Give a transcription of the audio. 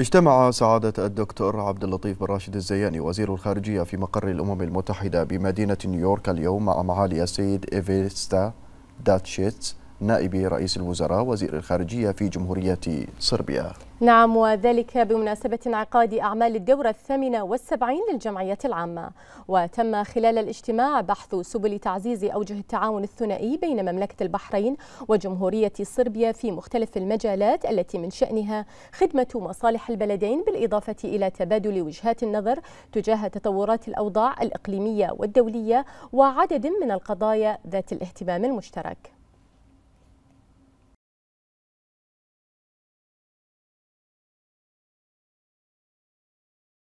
اجتمع سعادة الدكتور عبد اللطيف بن راشد الزياني وزير الخارجية في مقر الأمم المتحدة بمدينة نيويورك اليوم مع معالي السيد إيفيستا داتشيتس نائب رئيس الوزراء وزير الخارجية في جمهورية صربيا نعم وذلك بمناسبة انعقاد أعمال الدورة الثامنة والسبعين للجمعية العامة وتم خلال الاجتماع بحث سبل تعزيز أوجه التعاون الثنائي بين مملكة البحرين وجمهورية صربيا في مختلف المجالات التي من شأنها خدمة مصالح البلدين بالإضافة إلى تبادل وجهات النظر تجاه تطورات الأوضاع الإقليمية والدولية وعدد من القضايا ذات الاهتمام المشترك